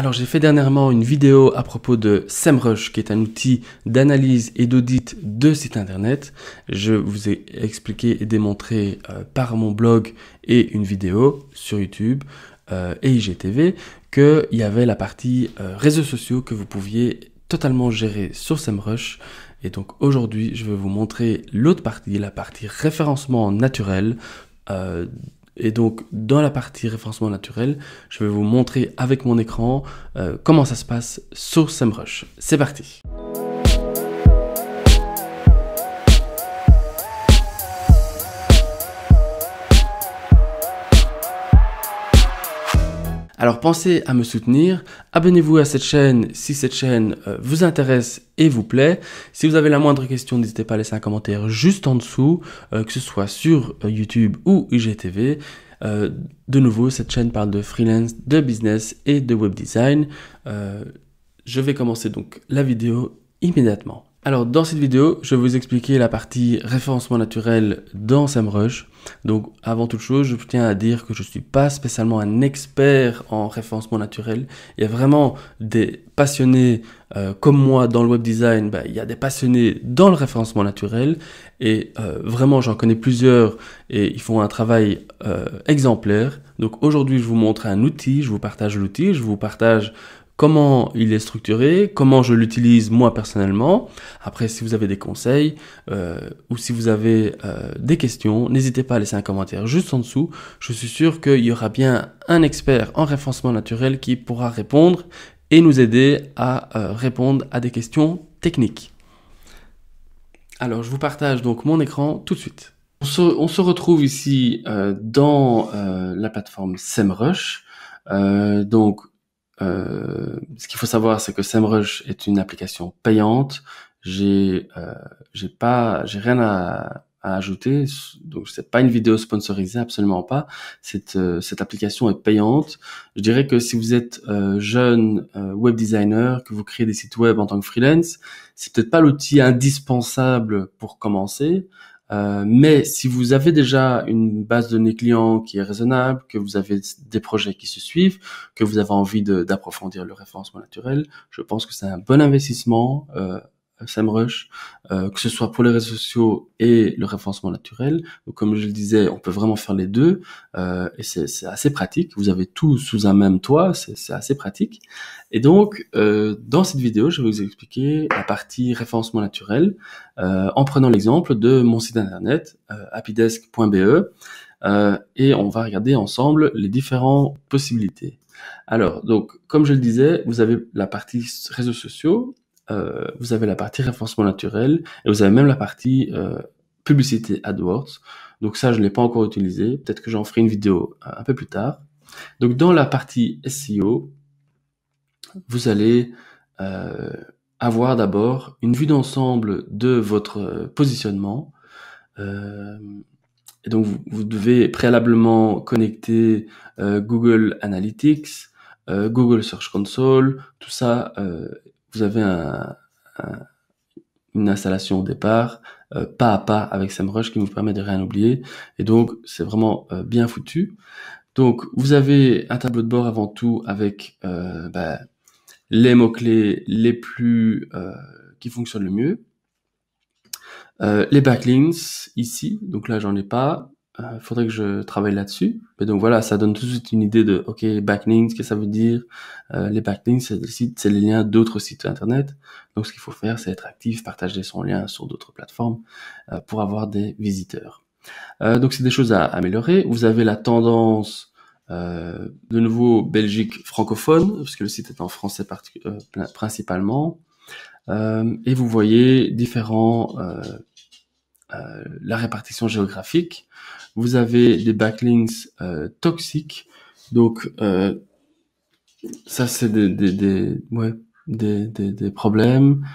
Alors j'ai fait dernièrement une vidéo à propos de SEMrush qui est un outil d'analyse et d'audit de site internet. Je vous ai expliqué et démontré euh, par mon blog et une vidéo sur YouTube euh, et IGTV qu'il y avait la partie euh, réseaux sociaux que vous pouviez totalement gérer sur SEMrush. Et donc aujourd'hui je vais vous montrer l'autre partie, la partie référencement naturel et donc dans la partie référencement naturel, je vais vous montrer avec mon écran euh, comment ça se passe sur SEMrush. C'est parti. Alors pensez à me soutenir, abonnez-vous à cette chaîne si cette chaîne euh, vous intéresse et vous plaît. Si vous avez la moindre question, n'hésitez pas à laisser un commentaire juste en dessous, euh, que ce soit sur euh, YouTube ou IGTV. de nouveau, cette chaîne parle de freelance, de business et de web design. je vais commencer donc la vidéo immédiatement. Alors dans cette vidéo, je vais vous expliquer la partie référencement naturel dans SEMrush. Donc avant toute chose, je tiens à dire que je ne suis pas spécialement un expert en référencement naturel. Il y a vraiment des passionnés euh, comme moi dans le web design, bah, il y a des passionnés dans le référencement naturel. Et euh, vraiment, j'en connais plusieurs et ils font un travail euh, exemplaire. Donc aujourd'hui, je vous montre un outil, je vous partage l'outil, je vous partage comment il est structuré, comment je l'utilise moi personnellement. Après, si vous avez des conseils euh, ou si vous avez euh, des questions, n'hésitez pas à laisser un commentaire juste en dessous. Je suis sûr qu'il y aura bien un expert en référencement naturel qui pourra répondre et nous aider à euh, répondre à des questions techniques. Alors, je vous partage donc mon écran tout de suite. On se, on se retrouve ici dans la plateforme SEMrush. donc, euh, ce qu'il faut savoir, c'est que SEMrush est une application payante. J'ai, euh, j'ai pas, j'ai rien à, ajouter. Donc c'est pas une vidéo sponsorisée, absolument pas. Cette, euh, cette application est payante. Je dirais que si vous êtes euh, jeune web designer, que vous créez des sites web en tant que freelance, c'est peut-être pas l'outil indispensable pour commencer. Euh, mais si vous avez déjà une base de données clients qui est raisonnable, que vous avez des projets qui se suivent, que vous avez envie d'approfondir le référencement naturel, je pense que c'est un bon investissement euh, SEMrush, euh, que ce soit pour les réseaux sociaux et le référencement naturel. Donc, comme je le disais, on peut vraiment faire les deux euh, et c'est assez pratique. Vous avez tout sous un même toit, c'est assez pratique. Et donc, euh, dans cette vidéo, je vais vous expliquer la partie référencement naturel en prenant l'exemple de mon site internet happydesk.be et on va regarder ensemble les différentes possibilités. Alors, donc, comme je le disais, vous avez la partie réseaux sociaux euh, vous avez la partie référencement naturel et vous avez même la partie euh, publicité AdWords. Donc ça, je ne l'ai pas encore utilisé. Peut-être que j'en ferai une vidéo euh, un peu plus tard. Donc dans la partie SEO, vous allez avoir d'abord une vue d'ensemble de votre positionnement. et donc vous, devez préalablement connecter Google Analytics, Google Search Console, tout ça vous avez une installation au départ, euh, pas à pas avec SEMrush qui vous permet de rien oublier. Et donc, c'est vraiment euh, bien foutu. Donc, vous avez un tableau de bord avant tout avec euh, bah, les mots-clés les plus qui fonctionnent le mieux. les backlinks ici, donc là j'en ai pas euh, faudrait que je travaille là-dessus. Mais donc voilà, ça donne tout de suite une idée de, OK, backlinks, qu'est-ce que ça veut dire euh, Les backlinks, c'est les c'est les liens d'autres sites internet. Donc ce qu'il faut faire, c'est être actif, partager son lien sur d'autres plateformes euh, pour avoir des visiteurs. Euh, donc c'est des choses à améliorer. Vous avez la tendance euh, de nouveau Belgique francophone, puisque le site est en français principalement. et vous voyez différents euh, la répartition géographique. Vous avez des backlinks euh, toxiques. Donc, euh, ça, c'est des, des, des, des, des, problèmes,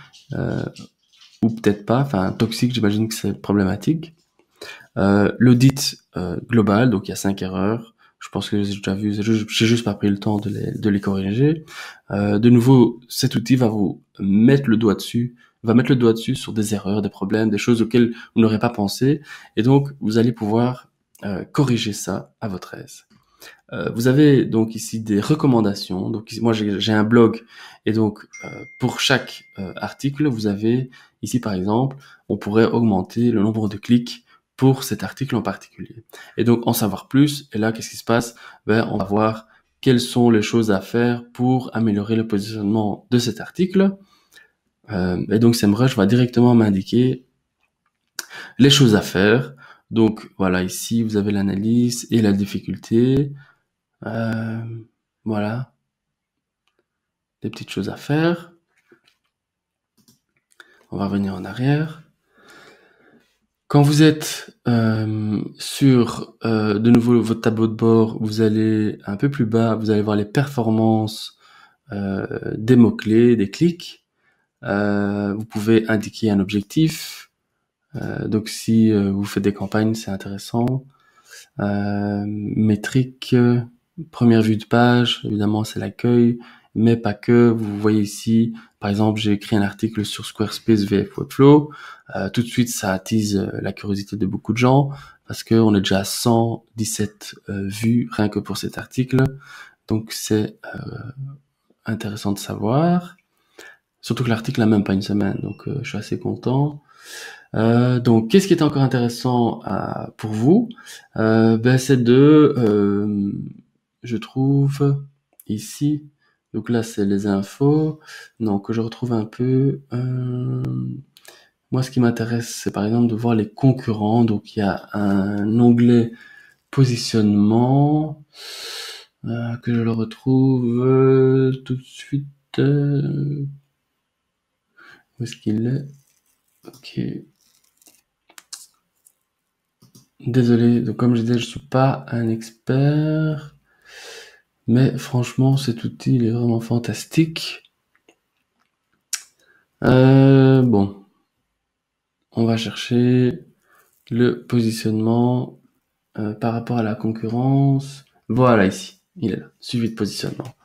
ou peut-être pas. Enfin, toxique, j'imagine que c'est problématique. L'audit global, donc il y a cinq erreurs. Je pense que j'ai déjà vu, j'ai juste pas pris le temps de de les corriger. de nouveau, cet outil va vous mettre le doigt dessus va mettre le doigt dessus sur des erreurs, des problèmes, des choses auxquelles vous n'aurez pas pensé. Et donc, vous allez pouvoir euh, corriger ça à votre aise. Euh, vous avez donc ici des recommandations. Donc moi j'ai un blog et donc euh, pour chaque article vous avez ici par exemple on pourrait augmenter le nombre de clics pour cet article en particulier. Et donc en savoir plus et là qu'est-ce qui se passe ben, on va voir quelles sont les choses à faire pour améliorer le positionnement de cet article. Euh, et donc SEMrush va directement m'indiquer les choses à faire. Donc voilà, ici vous avez l'analyse et la difficulté. Euh, voilà, des petites choses à faire. On va revenir en arrière. Quand vous êtes euh, sur de nouveau votre tableau de bord, vous allez un peu plus bas, vous allez voir les performances des mots-clés, des clics. Euh, vous pouvez indiquer un objectif. Euh, donc si euh, vous faites des campagnes, c'est intéressant. métrique, première vue de page, évidemment c'est l'accueil, mais pas que. Vous voyez ici, par exemple, j'ai écrit un article sur Squarespace VF Webflow. tout de suite, ça attise la curiosité de beaucoup de gens parce qu'on est déjà à 117 vues rien que pour cet article. Donc c'est intéressant de savoir. Surtout que l'article n'a même pas une semaine, donc euh, je suis assez content. Euh, donc, qu'est-ce qui est encore intéressant euh, pour vous ben, C'est de, je trouve, ici, donc là, c'est les infos. donc je retrouve un peu. Moi, ce qui m'intéresse, c'est par exemple de voir les concurrents. Donc, il y a un onglet positionnement que je le retrouve tout de suite qu'il est, Ok. Désolé, donc comme je disais, je suis pas un expert. Mais franchement, cet outil, est vraiment fantastique. Euh, bon. On va chercher le positionnement euh, par rapport à la concurrence. Voilà ici, il est là, suivi de positionnement.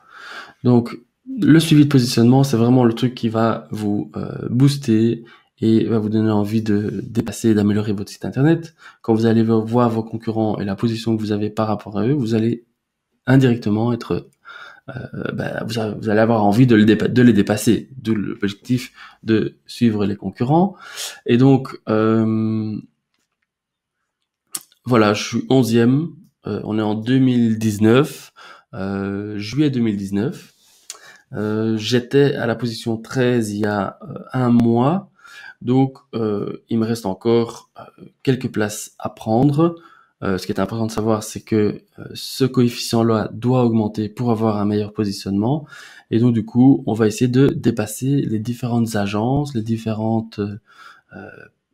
Donc le suivi de positionnement, c'est vraiment le truc qui va vous euh, booster et va vous donner envie de dépasser, d'améliorer votre site internet. Quand vous allez voir vos concurrents et la position que vous avez par rapport à eux, vous allez indirectement être, euh, bah, vous, allez avoir envie de, les dépasser, de l'objectif de suivre les concurrents. Et donc, euh, voilà, je suis 11e, on est en 2019, juillet 2019. Euh, j'étais à la position 13 il y a euh, un mois, donc euh, il me reste encore quelques places à prendre. ce qui est important de savoir, c'est que ce coefficient-là doit augmenter pour avoir un meilleur positionnement. Et donc du coup, on va essayer de dépasser les différentes agences, les différentes euh,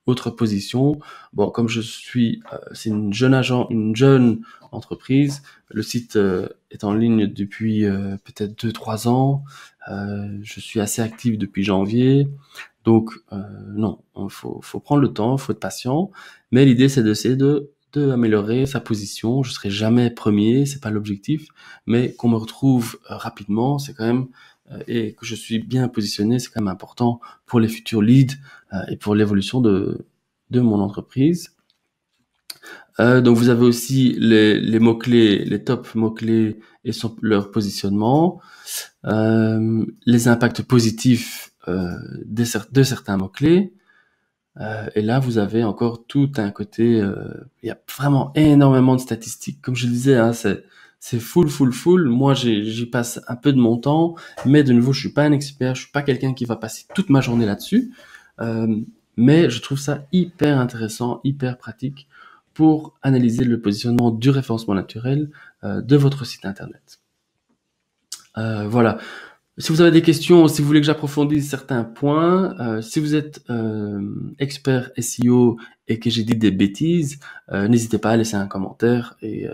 autre position. Bon, comme je suis, euh, c'est une jeune agent, une jeune entreprise. Le site euh, est en ligne depuis euh, peut-être deux trois ans. je suis assez actif depuis janvier. Donc non, il faut, faut prendre le temps, faut être patient. Mais l'idée c'est d'essayer de améliorer sa position. Je serai jamais premier, c'est pas l'objectif, mais qu'on me retrouve rapidement, c'est quand même euh, et que je suis bien positionné, c'est quand même important pour les futurs leads euh, et pour l'évolution de, de mon entreprise. Euh, donc vous avez aussi les, les mots-clés, les top mots-clés et leur positionnement, euh, les impacts positifs euh, de certains mots-clés. Euh, et là, vous avez encore tout un côté, il y a vraiment énormément de statistiques. Comme je le disais, hein, c'est c'est full, full, full. Moi, j'y passe un peu de mon temps, mais de nouveau, je suis pas un expert, je suis pas quelqu'un qui va passer toute ma journée là-dessus. Euh, mais je trouve ça hyper intéressant, hyper pratique pour analyser le positionnement du référencement naturel euh, de votre site internet. Euh, voilà. Si vous avez des questions, si vous voulez que j'approfondisse certains points, si vous êtes euh, expert SEO et que j'ai dit des bêtises, n'hésitez pas à laisser un commentaire et,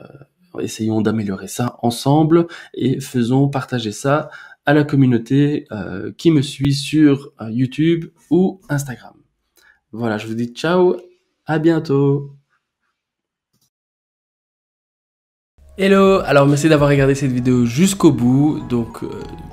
essayons d'améliorer ça ensemble et faisons partager ça à la communauté euh, qui me suit sur euh, YouTube ou Instagram. Voilà, je vous dis ciao, à bientôt. Hello, alors merci d'avoir regardé cette vidéo jusqu'au bout. Donc euh,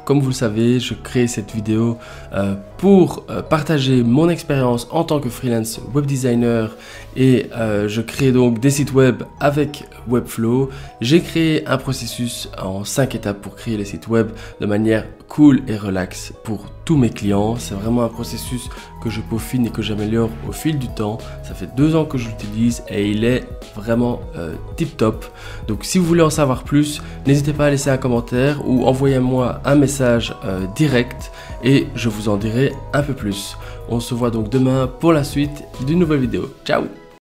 comme vous le savez, je crée cette vidéo euh, pour euh, partager mon expérience en tant que freelance web designer et euh, je crée donc des sites web avec Webflow. J'ai créé un processus en cinq étapes pour créer les sites web de manière cool et relaxe pour tous mes clients. C'est vraiment un processus que je peaufine et que j'améliore au fil du temps. Ça fait deux ans que je l'utilise et il est vraiment tip top. Donc si vous voulez en savoir plus, n'hésitez pas à laisser un commentaire ou envoyez-moi un message message euh, direct et je vous en dirai un peu plus. On se voit donc demain pour la suite d'une nouvelle vidéo. Ciao